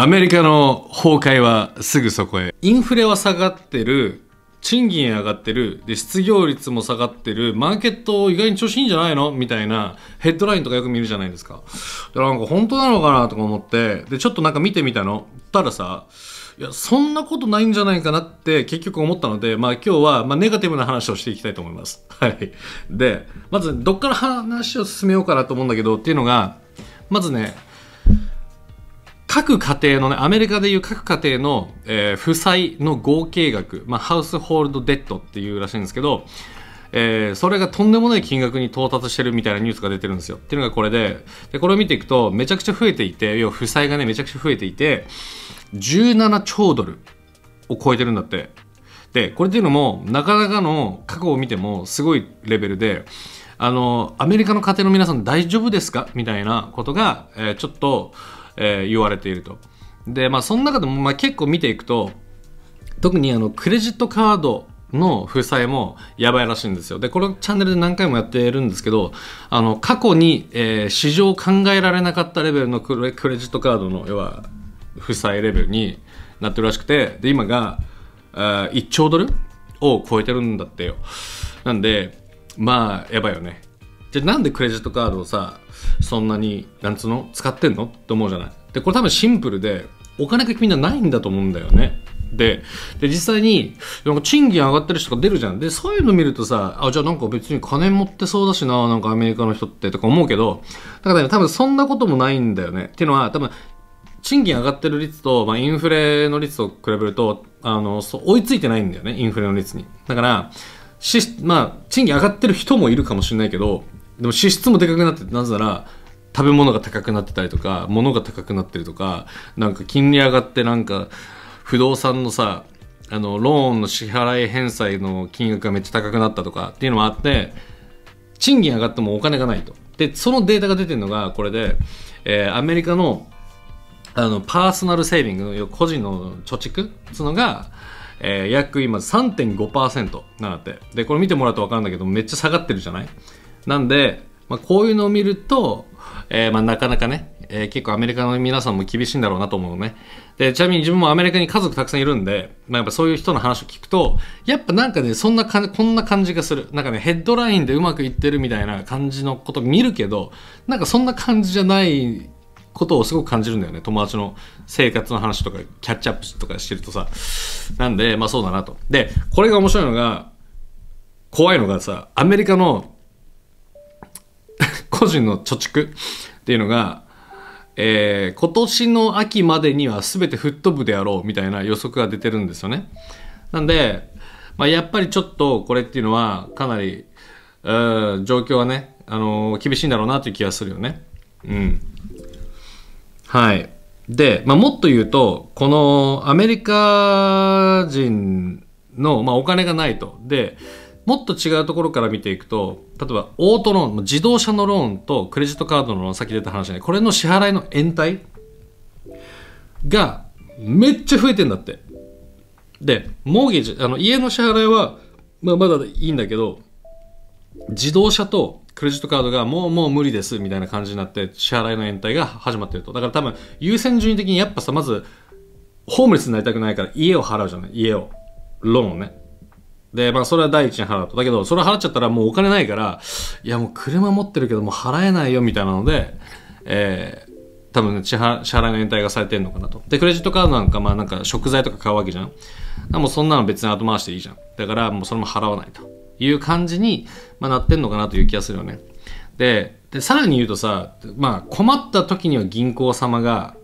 アメリカの崩壊はすぐそこへ。インフレは下がってる、賃金上がってる、で、失業率も下がってる、マーケット意外に調子いいんじゃないのみたいなヘッドラインとかよく見るじゃないですか。だからなんか本当なのかなとか思って、で、ちょっとなんか見てみたの。たらさ、いや、そんなことないんじゃないかなって結局思ったので、まあ今日は、まあ、ネガティブな話をしていきたいと思います。はい。で、まずどっから話を進めようかなと思うんだけど、っていうのが、まずね、各家庭のね、アメリカでいう各家庭の、えー、負債の合計額、まあ、ハウスホールドデッドっていうらしいんですけど、えー、それがとんでもない金額に到達してるみたいなニュースが出てるんですよ。っていうのがこれで、で、これを見ていくと、めちゃくちゃ増えていて、要は負債がね、めちゃくちゃ増えていて、17兆ドルを超えてるんだって。で、これっていうのも、なかなかの過去を見てもすごいレベルで、あの、アメリカの家庭の皆さん大丈夫ですかみたいなことが、えー、ちょっと、えー、言われていると。で、まあ、その中でも、まあ、結構見ていくと、特にあの、クレジットカードの負債もやばいらしいんですよ。で、このチャンネルで何回もやってるんですけど、あの、過去に、えー、史上考えられなかったレベルのクレクレジットカードの、要は、負債レベルになってるらしくて、で、今が、1兆ドルを超えてるんだってよ。なんで、まあやばいよねじゃなんでクレジットカードをさそんなになんつうの使ってんのって思うじゃないでこれ多分シンプルでお金がみんなないんだと思うんだよねでで実際になんか賃金上がってる人が出るじゃんでそういうの見るとさあじゃあなんか別に金持ってそうだしななんかアメリカの人ってとか思うけどだから、ね、多分そんなこともないんだよねっていうのは多分賃金上がってる率と、まあ、インフレの率と比べるとあの追いついてないんだよねインフレの率にだからまあ、賃金上がってる人もいるかもしれないけどでも支出もでかくなっててなぜなら食べ物が高くなってたりとか物が高くなってるとかなんか金利上がってなんか不動産のさあのローンの支払い返済の金額がめっちゃ高くなったとかっていうのもあって賃金上がってもお金がないとでそのデータが出てるのがこれで、えー、アメリカのあのパーソナルセービングの個人の貯蓄っつうのがえー、約今3.5%なんだって。で、これ見てもらうと分かるんだけど、めっちゃ下がってるじゃないなんで、まあ、こういうのを見ると、えー、まあ、なかなかね、えー、結構アメリカの皆さんも厳しいんだろうなと思うのね。で、ちなみに自分もアメリカに家族たくさんいるんで、まあ、やっぱそういう人の話を聞くと、やっぱなんかね、そんなか、こんな感じがする。なんかね、ヘッドラインでうまくいってるみたいな感じのこと見るけど、なんかそんな感じじゃないことをすごく感じるんだよね友達の生活の話とかキャッチアップとかしてるとさなんでまあそうだなとでこれが面白いのが怖いのがさアメリカの 個人の貯蓄っていうのがえー、今年の秋までには全て吹っ飛ぶであろうみたいな予測が出てるんですよね。なんで、まあ、やっぱりちょっとこれっていうのはかなり、えー、状況はね、あのー、厳しいんだろうなという気がするよね。うん。はい。で、まあ、もっと言うと、このアメリカ人の、まあ、お金がないと。で、もっと違うところから見ていくと、例えばオートローン、自動車のローンとクレジットカードのローン、さっき出た話ね、これの支払いの延滞がめっちゃ増えてんだって。で、モーゲージ、あの家の支払いは、まあ、まだいいんだけど、自動車とクレジットカードがもうもう無理ですみたいな感じになって支払いの延滞が始まってるとだから多分優先順位的にやっぱさまずホームレスになりたくないから家を払うじゃない家をローンをねで、まあ、それは第一に払うと。だけど、それ払っちゃったらもうお金ないから、いや、もう車持ってるけど、もう払えないよ、みたいなので、えー、多分ね、支払いの延滞がされてんのかなと。で、クレジットカードなんか、まあなんか食材とか買うわけじゃん。もうそんなの別に後回していいじゃん。だからもうそれも払わないと。いう感じに、まあ、なってんのかなという気がするよね。ででさらに言うとさ、まあ、困った時には銀行様が、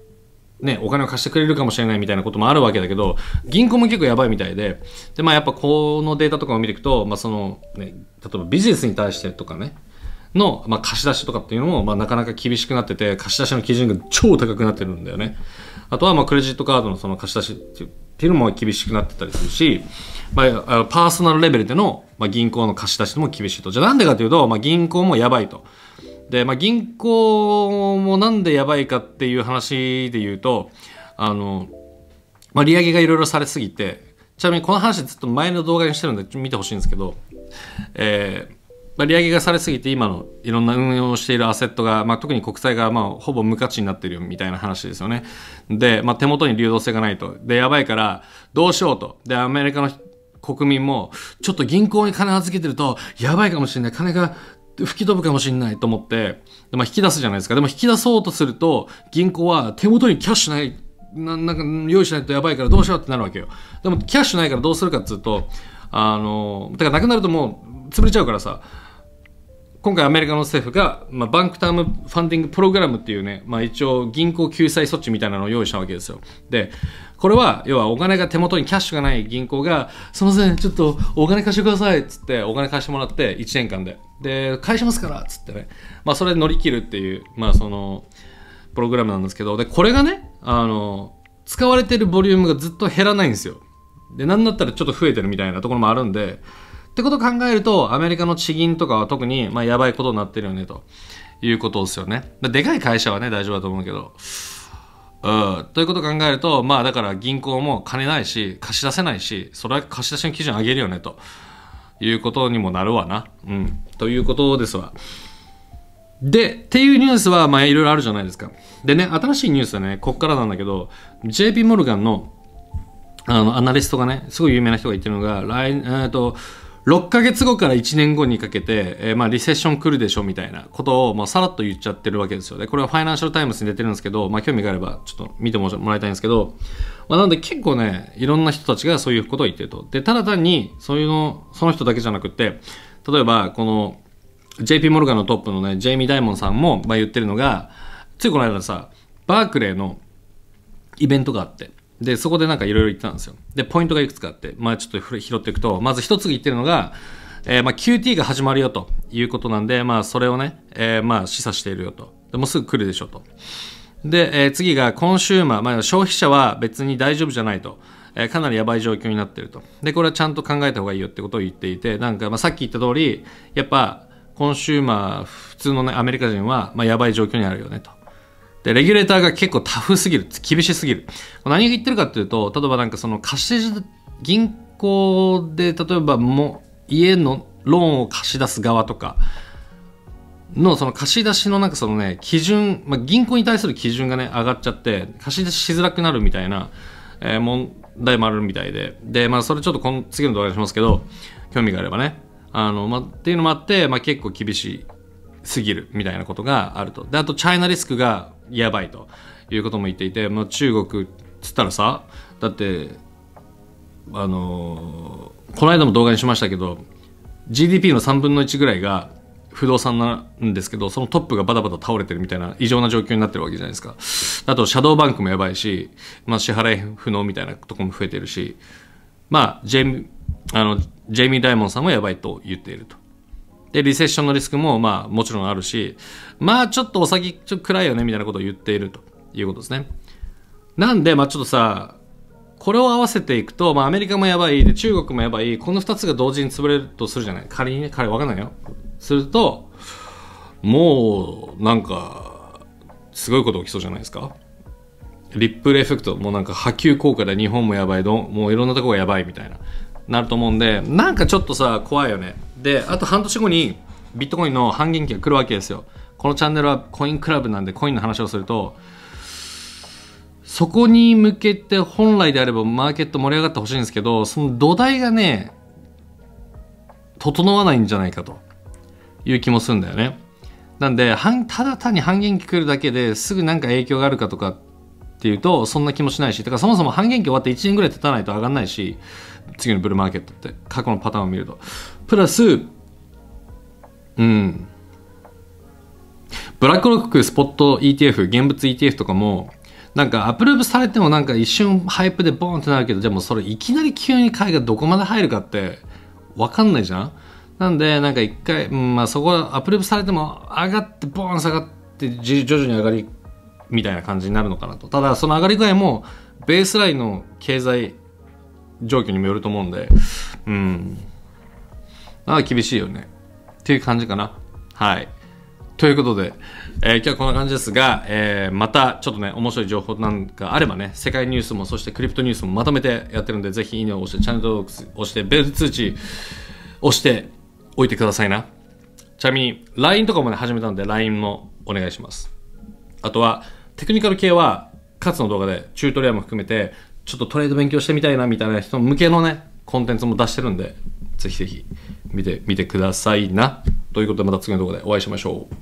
ね、お金を貸してくれるかもしれないみたいなこともあるわけだけど銀行も結構やばいみたいでで、まあ、やっぱこのデータとかを見ていくと、まあそのね、例えばビジネスに対してとかねの、まあ、貸し出しとかっていうのも、まあ、なかなか厳しくなってて貸し出しの基準が超高くなってるんだよね。あとはまあクレジットカードのその貸し出しっていうのも厳しくなってたりするし、まあ、パーソナルレベルでの、まあ、銀行の貸し出しも厳しいとじゃあなんでかというと、まあ、銀行もやばいとで、まあ、銀行もなんでやばいかっていう話で言うとあの、まあ、利上げがいろいろされすぎてちなみにこの話ずっと前の動画にしてるんで見てほしいんですけど、えーまあ、利上げがされすぎて今のいろんな運用をしているアセットが、まあ、特に国債がまあほぼ無価値になってるみたいな話ですよね。で、まあ、手元に流動性がないと。で、やばいからどうしようと。で、アメリカの国民もちょっと銀行に金預けてるとやばいかもしれない。金が吹き飛ぶかもしれないと思って、まあ、引き出すじゃないですか。でも引き出そうとすると銀行は手元にキャッシュないななんか用意しないとやばいからどうしようってなるわけよ。でもキャッシュないからどうするかっつうと、あのだからなくなるともう潰れちゃうからさ今回アメリカの政府が、まあ、バンクタームファンディングプログラムっていうね、まあ、一応銀行救済措置みたいなのを用意したわけですよでこれは要はお金が手元にキャッシュがない銀行がすいませんちょっとお金貸してくださいっつってお金貸してもらって1年間でで返しますからっつってね、まあ、それで乗り切るっていうまあそのプログラムなんですけどでこれがねあの使われてるボリュームがずっと減らないんですよで、なんだったらちょっと増えてるみたいなところもあるんで、ってことを考えると、アメリカの地銀とかは特に、まあ、やばいことになってるよね、ということですよね。でかい会社はね、大丈夫だと思うけど。うん、ということを考えると、まあだから銀行も金ないし、貸し出せないし、それは貸し出しの基準上げるよね、ということにもなるわな。うん。ということですわ。で、っていうニュースは、まあいろいろあるじゃないですか。でね、新しいニュースはね、こっからなんだけど、JP モルガンのあの、アナリストがね、すごい有名な人が言ってるのが、来、えっと、6ヶ月後から1年後にかけて、えー、まあリセッション来るでしょみたいなことを、まあ、さらっと言っちゃってるわけですよね。これはファイナンシャルタイムズに出てるんですけど、まあ、興味があればちょっと見てもらいたいんですけど、まあ、なので結構ね、いろんな人たちがそういうことを言ってると。で、ただ単に、そういうの、その人だけじゃなくて、例えば、この、JP モルガンのトップのね、ジェイミー・ダイモンさんも、まあ、言ってるのが、ついこの間さ、バークレーのイベントがあって、で、そこでなんかいろいろ言ってたんですよ。で、ポイントがいくつかあって、まあちょっと拾っていくと、まず一つ言ってるのが、えー、まあ QT が始まるよということなんで、まあそれをね、えー、まあ示唆しているよと。でもうすぐ来るでしょと。で、えー、次がコンシューマー、まあ、消費者は別に大丈夫じゃないと。えー、かなりやばい状況になってると。で、これはちゃんと考えた方がいいよってことを言っていて、なんか、まあ、さっき言った通り、やっぱ、コンシューマー、普通のね、アメリカ人は、まあ、やばい状況にあるよねと。で、レギュレーターが結構タフすぎる、厳しすぎる。何言ってるかっていうと、例えばなんかその貸し、銀行で例えばも家のローンを貸し出す側とか、のその貸し出しのなんかそのね基準、まあ、銀行に対する基準がね上がっちゃって貸し出ししづらくなるみたいな、えー、問題もあるみたいででまあそれちょっとこの次の動画にしますけど興味があればねあの、まあ、っていうのもあって、まあ、結構厳しすぎるみたいなことがあるとであとチャイナリスクがやばいということも言っていて、まあ、中国っつったらさだってあのー、この間も動画にしましたけど GDP の3分の1ぐらいが不動産なんですけどそのトップがバタバタ倒れてるみたいな異常な状況になってるわけじゃないですかあとシャドーバンクもやばいし、まあ、支払い不能みたいなとこも増えてるしまあジェあのジェイミー・ダイモンさんもやばいと言っているとで、リセッションのリスクも、まあ、もちろんあるし、まあ、ちょっとお先ちょ暗いよね、みたいなことを言っているということですね。なんで、まあ、ちょっとさ、これを合わせていくと、まあ、アメリカもやばい、で、中国もやばい、この2つが同時に潰れるとするじゃない仮にね、彼わかんないよ。すると、もう、なんか、すごいこと起きそうじゃないですかリップルエフェクト、もうなんか波及効果で日本もやばい、どもういろんなとこがやばいみたいな、なると思うんで、なんかちょっとさ、怖いよね。であと半年後にビットコインの半減期が来るわけですよこのチャンネルはコインクラブなんでコインの話をするとそこに向けて本来であればマーケット盛り上がってほしいんですけどその土台がね整わないんじゃないかという気もするんだよねなんでただ単に半減期来るだけですぐ何か影響があるかとかっていうとそんな気もしないしだからそもそも半減期終わって1年ぐらい経たないと上がんないし次のブルーマーケットって過去のパターンを見るとプラスうんブラックロックスポット ETF 現物 ETF とかもなんかアプローブされてもなんか一瞬ハイプでボーンってなるけどでもそれいきなり急に買いがどこまで入るかって分かんないじゃんなんでなんか一回、うん、まあそこはアプローブされても上がってボーン下がって徐々に上がりみたいな感じになるのかなとただその上がり具合もベースラインの経済状況にもよると思うんでうんんあ厳しいよねっていう感じかなはいということで、えー、今日はこんな感じですが、えー、またちょっとね、面白い情報なんかあればね、世界ニュースも、そしてクリプトニュースもまとめてやってるんで、ぜひいいねを押して、チャンネル登録押して、ベル通知押しておいてくださいな。ちなみに、LINE とかもね、始めたんで、LINE もお願いします。あとは、テクニカル系は、かつの動画で、チュートリアルも含めて、ちょっとトレード勉強してみたいなみたいな人向けのね、コンテンツも出してるんで、ぜひぜひ見てみてくださいな。ということでまた次の動画でお会いしましょう。